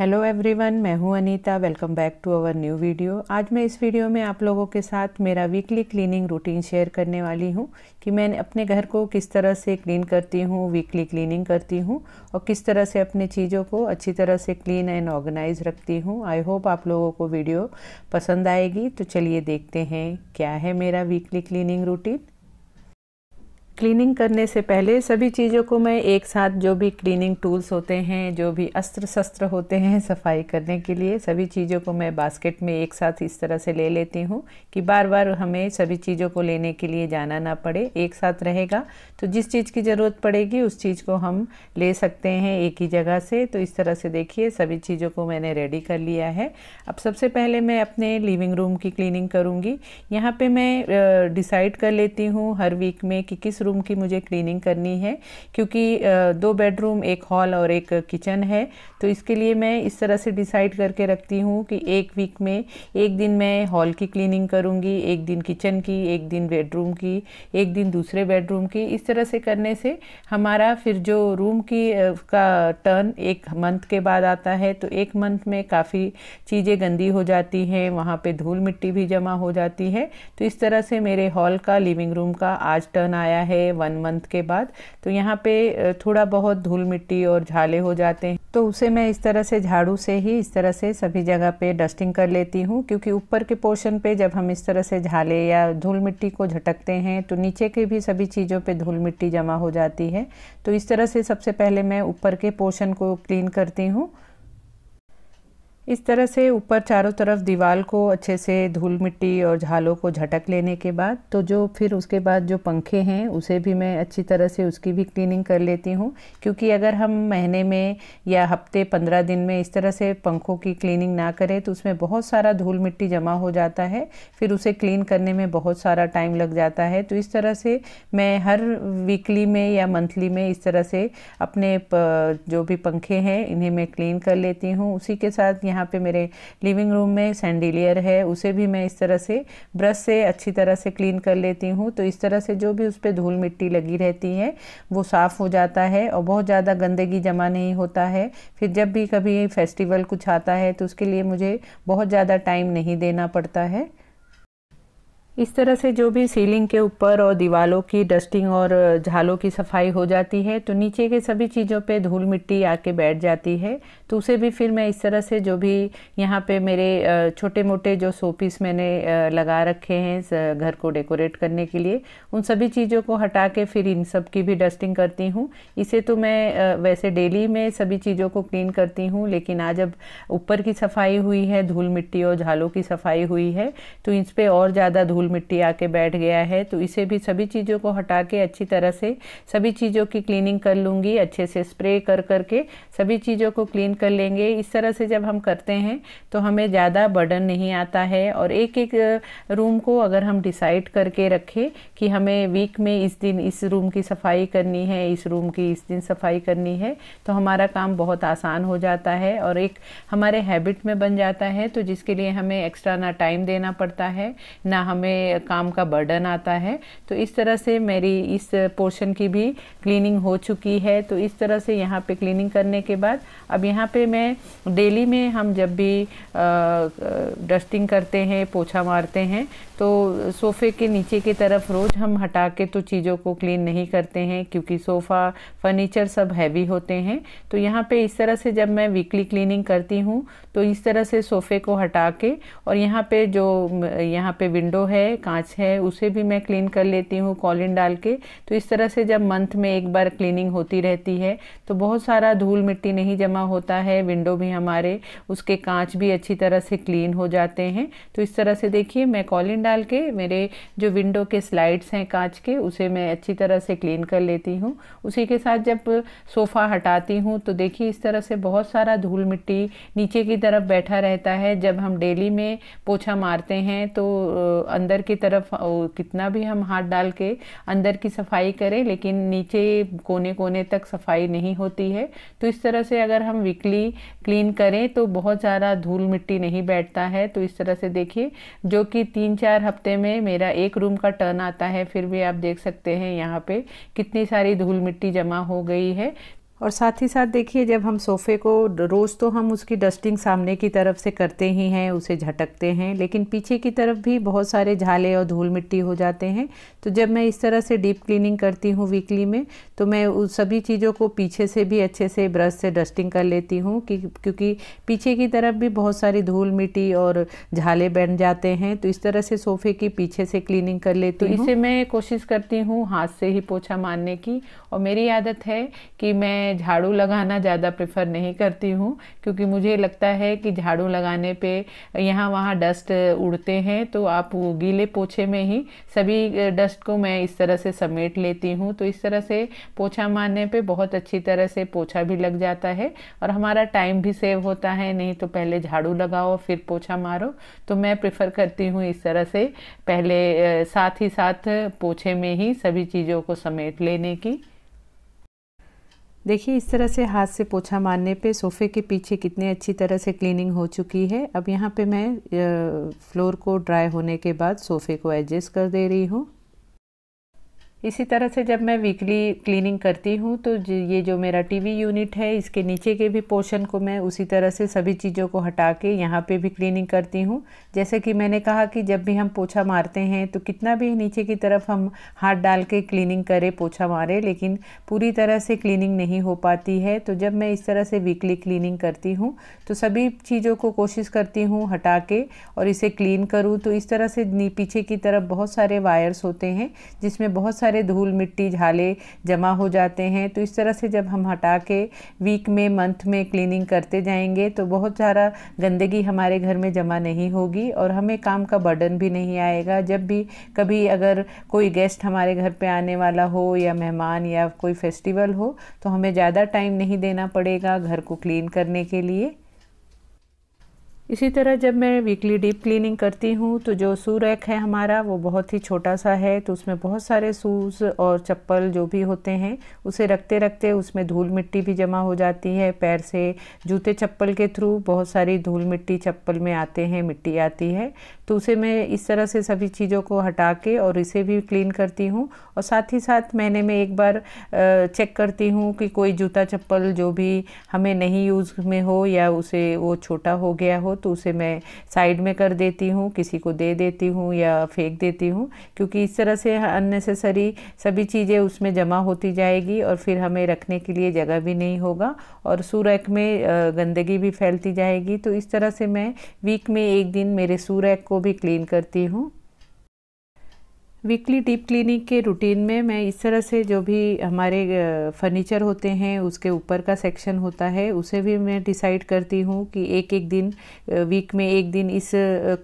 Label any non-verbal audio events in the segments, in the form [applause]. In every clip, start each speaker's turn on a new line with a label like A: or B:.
A: hello everyone मैं हूं Anita welcome back to our new video आज मैं इस वीडियो में आप लोगों के साथ मेरा वीकली क्लीनिंग रूटीन शेयर करने वाली हूं कि मैं अपने घर को किस तरह से क्लीन करती हूं वीकली क्लीनिंग करती हूं और किस तरह से अपने चीज़ों को अच्छी तरह से क्लीन एंड ऑर्गेनाइज रखती हूँ आई होप आप लोगों को वीडियो पसंद आएगी तो चलिए देखते हैं क्या है मेरा वीकली क्लीनिंग रूटीन क्लीनिंग करने से पहले सभी चीज़ों को मैं एक साथ जो भी क्लीनिंग टूल्स होते हैं जो भी अस्त्र शस्त्र होते हैं [laughs] सफाई करने के लिए सभी चीज़ों को मैं बास्केट में एक साथ इस तरह से ले लेती हूँ कि बार बार हमें सभी चीज़ों को लेने के लिए जाना ना पड़े एक साथ रहेगा तो जिस चीज़ की ज़रूरत पड़ेगी उस चीज़ को हम ले सकते हैं एक ही जगह से तो इस तरह से देखिए सभी चीज़ों को मैंने रेडी कर लिया है अब सबसे पहले मैं अपने लिविंग रूम की क्लीनिंग करूँगी यहाँ पर मैं डिसाइड कर लेती हूँ हर वीक में कि किस बेडरूम की मुझे क्लीनिंग करनी है क्योंकि दो बेडरूम एक हॉल और एक किचन है तो इसके लिए मैं इस तरह से डिसाइड करके रखती हूँ कि एक वीक में एक दिन मैं हॉल की क्लीनिंग करूँगी एक दिन किचन की एक दिन बेडरूम की एक दिन दूसरे बेडरूम की इस तरह से करने से हमारा फिर जो रूम की का टर्न एक मंथ के बाद आता है तो एक मंथ में काफ़ी चीज़ें गंदी हो जाती हैं वहाँ पे धूल मिट्टी भी जमा हो जाती है तो इस तरह से मेरे हॉल का लिविंग रूम का आज टर्न आया है है वन मंथ के बाद तो यहाँ पे थोड़ा बहुत धूल मिट्टी और झाले हो जाते हैं तो उसे मैं इस तरह से झाड़ू से ही इस तरह से सभी जगह पे डस्टिंग कर लेती हूँ क्योंकि ऊपर के पोर्शन पे जब हम इस तरह से झाले या धूल मिट्टी को झटकते हैं तो नीचे के भी सभी चीज़ों पे धूल मिट्टी जमा हो जाती है तो इस तरह से सबसे पहले मैं ऊपर के पोर्शन को क्लीन करती हूँ इस तरह से ऊपर चारों तरफ दीवार को अच्छे से धूल मिट्टी और झालों को झटक लेने के बाद तो जो फिर उसके बाद जो पंखे हैं उसे भी मैं अच्छी तरह से उसकी भी क्लीनिंग कर लेती हूँ क्योंकि अगर हम महीने में या हफ्ते पंद्रह दिन में इस तरह से पंखों की क्लीनिंग ना करें तो उसमें बहुत सारा धूल मिट्टी जमा हो जाता है फिर उसे क्लीन करने में बहुत सारा टाइम लग जाता है तो इस तरह से मैं हर वीकली में या मंथली में इस तरह से अपने जो भी पंखे हैं इन्हें मैं क्लीन कर लेती हूँ उसी के साथ यहाँ यहाँ पे मेरे लिविंग रूम में सैंडिलियर है उसे भी मैं इस तरह से ब्रश से अच्छी तरह से क्लीन कर लेती हूँ तो इस तरह से जो भी उस पर धूल मिट्टी लगी रहती है वो साफ़ हो जाता है और बहुत ज़्यादा गंदगी जमा नहीं होता है फिर जब भी कभी फेस्टिवल कुछ आता है तो उसके लिए मुझे बहुत ज़्यादा टाइम नहीं देना पड़ता है इस तरह से जो भी सीलिंग के ऊपर और दीवारों की डस्टिंग और झालों की सफाई हो जाती है तो नीचे के सभी चीज़ों पे धूल मिट्टी आके बैठ जाती है तो उसे भी फिर मैं इस तरह से जो भी यहाँ पे मेरे छोटे मोटे जो सोपीस मैंने लगा रखे हैं घर को डेकोरेट करने के लिए उन सभी चीज़ों को हटा के फिर इन सब की भी डस्टिंग करती हूँ इसे तो मैं वैसे डेली में सभी चीज़ों को क्लीन करती हूँ लेकिन आज अब ऊपर की सफाई हुई है धूल मिट्टी और झालों की सफाई हुई है तो इस पर और ज़्यादा धूल मिट्टी आके बैठ गया है तो इसे भी सभी चीज़ों को हटा के अच्छी तरह से सभी चीज़ों की क्लीनिंग कर लूँगी अच्छे से स्प्रे कर करके सभी चीज़ों को क्लीन कर लेंगे इस तरह से जब हम करते हैं तो हमें ज़्यादा बर्डन नहीं आता है और एक एक रूम को अगर हम डिसाइड करके रखें कि हमें वीक में इस दिन इस रूम की सफाई करनी है इस रूम की इस दिन सफाई करनी है तो हमारा काम बहुत आसान हो जाता है और एक हमारे हैबिट में बन जाता है तो जिसके लिए हमें एक्स्ट्रा ना टाइम देना पड़ता है ना हमें में काम का बर्डन आता है तो इस तरह से मेरी इस पोर्शन की भी क्लीनिंग हो चुकी है तो इस तरह से यहाँ पे क्लीनिंग करने के बाद अब यहाँ पे मैं डेली में हम जब भी डस्टिंग करते हैं पोछा मारते हैं तो सोफ़े के नीचे की तरफ रोज़ हम हटा के तो चीज़ों को क्लीन नहीं करते हैं क्योंकि सोफ़ा फर्नीचर सब हैवी होते हैं तो यहाँ पे इस तरह से जब मैं वीकली क्लीनिंग करती हूँ तो इस तरह से सोफ़े को हटा के और यहाँ पे जो यहाँ पे विंडो है है कांच है उसे भी मैं क्लीन कर लेती हूँ कॉलिन डाल के तो इस तरह से जब मंथ में एक बार क्लीनिंग होती रहती है तो बहुत सारा धूल मिट्टी नहीं जमा होता है विंडो भी हमारे उसके कांच भी अच्छी तरह से क्लीन हो जाते हैं तो इस तरह से देखिए मैं कॉलिन डाल के मेरे जो विंडो के स्लाइड्स हैं कांच के उसे मैं अच्छी तरह से क्लीन कर लेती हूँ उसी के साथ जब सोफ़ा हटाती हूँ तो देखिए इस तरह से बहुत सारा धूल मिट्टी नीचे की तरफ बैठा रहता है जब हम डेली में पोछा मारते हैं तो अंदर अंदर की तरफ कितना भी हम हाथ डाल के अंदर की सफाई करें लेकिन नीचे कोने कोने तक सफाई नहीं होती है तो इस तरह से अगर हम वीकली क्लीन करें तो बहुत ज़्यादा धूल मिट्टी नहीं बैठता है तो इस तरह से देखिए जो कि तीन चार हफ्ते में मेरा एक रूम का टर्न आता है फिर भी आप देख सकते हैं यहाँ पे कितनी सारी धूल मिट्टी जमा हो गई है और साथ ही साथ देखिए जब हम सोफ़े को रोज़ तो हम उसकी डस्टिंग सामने की तरफ से करते ही हैं उसे झटकते हैं लेकिन पीछे की तरफ भी बहुत सारे झाले और धूल मिट्टी हो जाते हैं तो जब मैं इस तरह से डीप क्लीनिंग करती हूँ वीकली में तो मैं उस सभी चीज़ों को पीछे से भी अच्छे से ब्रश से डस्टिंग कर लेती हूँ कि क्योंकि पीछे की तरफ भी बहुत सारी धूल मिट्टी और झाले बन जाते हैं तो इस तरह से सोफ़े की पीछे से क्लीनिंग कर लेती तो हूँ इसे मैं कोशिश करती हूँ हाथ से ही पोछा मारने की और मेरी आदत है कि मैं मैं झाड़ू लगाना ज़्यादा प्रेफर नहीं करती हूँ क्योंकि मुझे लगता है कि झाड़ू लगाने पे यहाँ वहाँ डस्ट उड़ते हैं तो आप गीले पोछे में ही सभी डस्ट को मैं इस तरह से समेट लेती हूँ तो इस तरह से पोछा मारने पे बहुत अच्छी तरह से पोछा भी लग जाता है और हमारा टाइम भी सेव होता है नहीं तो पहले झाड़ू लगाओ फिर पोछा मारो तो मैं प्रेफर करती हूँ इस तरह से पहले साथ ही साथ पोछे में ही सभी चीज़ों को समेट लेने की देखिए इस तरह से हाथ से पोछा मारने पे सोफ़े के पीछे कितने अच्छी तरह से क्लीनिंग हो चुकी है अब यहाँ पे मैं फ्लोर को ड्राई होने के बाद सोफ़े को एडजस्ट कर दे रही हूँ इसी तरह से जब मैं वीकली क्लीनिंग करती हूँ तो ये जो मेरा टीवी यूनिट है इसके नीचे के भी पोर्शन को मैं उसी तरह से सभी चीज़ों को हटा के यहाँ पे भी क्लीनिंग करती हूँ जैसे कि मैंने कहा कि जब भी हम पोछा मारते हैं तो कितना भी नीचे की तरफ हम हाथ डाल के क्लीनिंग करें पोछा मारे लेकिन पूरी तरह से क्लीनिंग नहीं हो पाती है तो जब मैं इस तरह से वीकली क्लीनिंग करती हूँ तो सभी चीज़ों को कोशिश करती हूँ हटा के और इसे क्लीन करूँ तो इस तरह से पीछे की तरफ बहुत सारे वायर्स होते हैं जिसमें बहुत सारे सारे धूल मिट्टी झाले जमा हो जाते हैं तो इस तरह से जब हम हटा के वीक में मंथ में क्लीनिंग करते जाएंगे तो बहुत सारा गंदगी हमारे घर में जमा नहीं होगी और हमें काम का बर्डन भी नहीं आएगा जब भी कभी अगर कोई गेस्ट हमारे घर पर आने वाला हो या मेहमान या कोई फेस्टिवल हो तो हमें ज़्यादा टाइम नहीं देना पड़ेगा घर को क्लीन करने के लिए इसी तरह जब मैं वीकली डीप क्लीनिंग करती हूँ तो जो सू रैक है हमारा वो बहुत ही छोटा सा है तो उसमें बहुत सारे सूज और चप्पल जो भी होते हैं उसे रखते रखते उसमें धूल मिट्टी भी जमा हो जाती है पैर से जूते चप्पल के थ्रू बहुत सारी धूल मिट्टी चप्पल में आते हैं मिट्टी आती है तो उसे मैं इस तरह से सभी चीज़ों को हटा के और इसे भी क्लीन करती हूँ और साथ ही साथ महीने में एक बार चेक करती हूँ कि कोई जूता चप्पल जो भी हमें नहीं यूज़ में हो या उसे वो छोटा हो गया हो तो उसे मैं साइड में कर देती हूँ किसी को दे देती हूँ या फेंक देती हूँ क्योंकि इस तरह से अननेसेसरी सभी चीज़ें उसमें जमा होती जाएगी और फिर हमें रखने के लिए जगह भी नहीं होगा और सूरक में गंदगी भी फैलती जाएगी तो इस तरह से मैं वीक में एक दिन मेरे सूरक को भी क्लीन करती हूँ वीकली डीप क्लीनिंग के रूटीन में मैं इस तरह से जो भी हमारे फर्नीचर होते हैं उसके ऊपर का सेक्शन होता है उसे भी मैं डिसाइड करती हूँ कि एक एक दिन वीक में एक दिन इस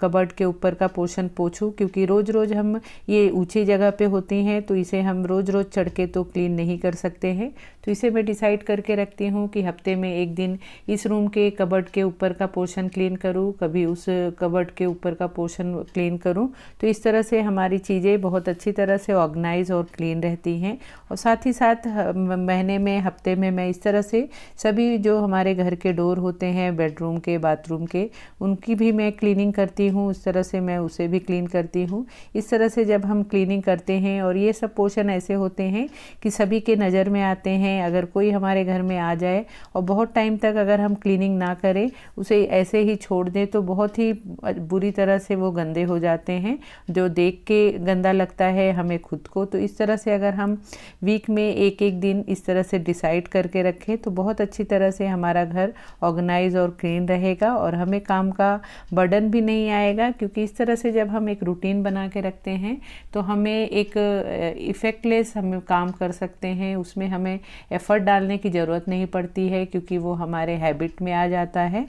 A: कबर्ड के ऊपर का पोर्शन पोछूँ क्योंकि रोज़ रोज़ हम ये ऊँची जगह पे होती हैं तो इसे हम रोज़ रोज़ चढ़ के तो क्लीन नहीं कर सकते हैं तो इसे मैं डिसाइड करके रखती हूँ कि हफ्ते में एक दिन इस रूम के कबर्ड के ऊपर का पोर्शन क्लीन करूँ कभी उस कबर्ड के ऊपर का पोर्शन क्लीन करूँ तो इस तरह से हमारी चीज़ें बहुत अच्छी तरह से ऑर्गेनाइज और क्लीन रहती हैं और साथ ही साथ महीने में हफ्ते में मैं इस तरह से सभी जो हमारे घर के डोर होते हैं बेडरूम के बाथरूम के उनकी भी मैं क्लीनिंग करती हूँ उस तरह से मैं उसे भी क्लीन करती हूँ इस तरह से जब हम क्लीनिंग करते हैं और ये सब पोर्शन ऐसे होते हैं कि सभी के नज़र में आते हैं अगर कोई हमारे घर में आ जाए और बहुत टाइम तक अगर हम क्लीनिंग ना करें उसे ऐसे ही छोड़ दें तो बहुत ही बुरी तरह से वो गंदे हो जाते हैं जो देख के गंदा लगता है हमें खुद को तो इस तरह से अगर हम वीक में एक एक दिन इस तरह से डिसाइड करके रखें तो बहुत अच्छी तरह से हमारा घर ऑर्गेनाइज और क्लीन रहेगा और हमें काम का बर्डन भी नहीं आएगा क्योंकि इस तरह से जब हम एक रूटीन बना के रखते हैं तो हमें एक इफ़ेक्टलेस हम काम कर सकते हैं उसमें हमें एफ़र्ट डालने की ज़रूरत नहीं पड़ती है क्योंकि वो हमारे हैबिट में आ जाता है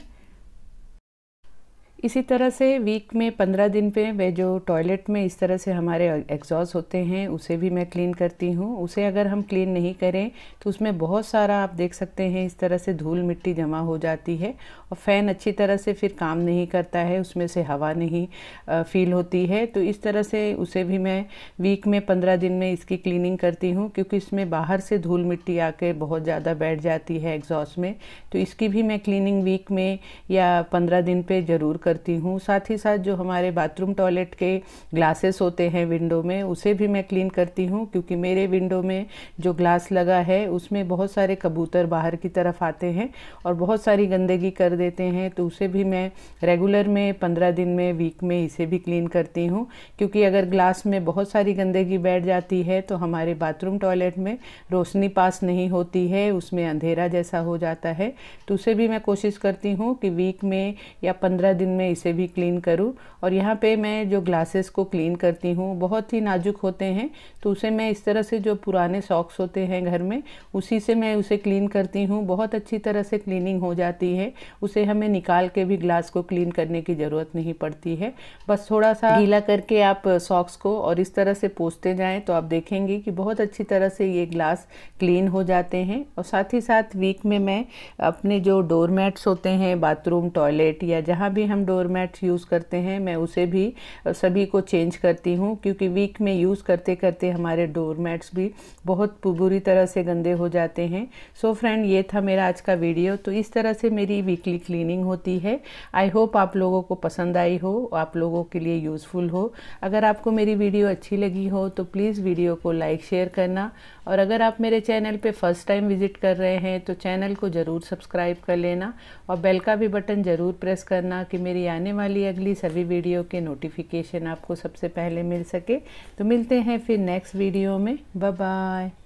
A: इसी तरह से वीक में पंद्रह दिन पे वे जो टॉयलेट में इस तरह से हमारे एग्जॉस होते हैं उसे भी मैं क्लीन करती हूँ उसे अगर हम क्लीन नहीं करें तो उसमें बहुत सारा आप देख सकते हैं इस तरह से धूल मिट्टी जमा हो जाती है और फ़ैन अच्छी तरह से फिर काम नहीं करता है उसमें से हवा नहीं फील होती है तो इस तरह से उसे भी मैं वीक में पंद्रह दिन में इसकी क्लीनिंग करती हूँ क्योंकि इसमें बाहर से धूल मिट्टी आके बहुत ज़्यादा बैठ जाती है एग्जॉस में तो इसकी भी मैं क्लीनिंग वीक में या पंद्रह दिन पर ज़रूर कर करती हूँ साथ ही साथ जो हमारे बाथरूम टॉयलेट के ग्लासेस होते हैं विंडो में उसे भी मैं क्लीन करती हूँ क्योंकि मेरे विंडो में जो ग्लास लगा है उसमें बहुत सारे कबूतर बाहर की तरफ आते हैं और बहुत सारी गंदगी कर देते हैं तो उसे भी मैं रेगुलर में पंद्रह दिन में वीक में इसे भी क्लीन करती हूँ क्योंकि अगर ग्लास में बहुत सारी गंदगी बैठ जाती है तो हमारे बाथरूम टॉयलेट में रोशनी पास नहीं होती है उसमें अंधेरा जैसा हो जाता है तो उसे भी मैं कोशिश करती हूँ कि वीक में या पंद्रह दिन में मैं इसे भी क्लीन करूँ और यहाँ पे मैं जो ग्लासेस को क्लीन करती हूँ बहुत ही नाजुक होते हैं तो उसे मैं इस तरह से जो पुराने सॉक्स होते हैं घर में उसी से मैं उसे क्लीन करती हूँ बहुत अच्छी तरह से क्लीनिंग हो जाती है उसे हमें निकाल के भी ग्लास को क्लीन करने की ज़रूरत नहीं पड़ती है बस थोड़ा सा गीला करके आप सॉक्स को और इस तरह से पोसते जाएँ तो आप देखेंगे कि बहुत अच्छी तरह से ये ग्लास क्लीन हो जाते हैं और साथ ही साथ वीक में मैं अपने जो डोरमेट्स होते हैं बाथरूम टॉयलेट या जहाँ भी हम डोरमैट यूज़ करते हैं मैं उसे भी सभी को चेंज करती हूँ क्योंकि वीक में यूज़ करते करते हमारे डोरमैट्स भी बहुत बुरी तरह से गंदे हो जाते हैं सो so फ्रेंड ये था मेरा आज का वीडियो तो इस तरह से मेरी वीकली क्लीनिंग होती है आई होप आप लोगों को पसंद आई हो आप लोगों के लिए यूज़फुल हो अगर आपको मेरी वीडियो अच्छी लगी हो तो प्लीज़ वीडियो को लाइक शेयर करना और अगर आप मेरे चैनल पे फर्स्ट टाइम विज़िट कर रहे हैं तो चैनल को ज़रूर सब्सक्राइब कर लेना और बेल का भी बटन ज़रूर प्रेस करना कि मेरी मेरी आने वाली अगली सभी वीडियो के नोटिफिकेशन आपको सबसे पहले मिल सके तो मिलते हैं फिर नेक्स्ट वीडियो में बाय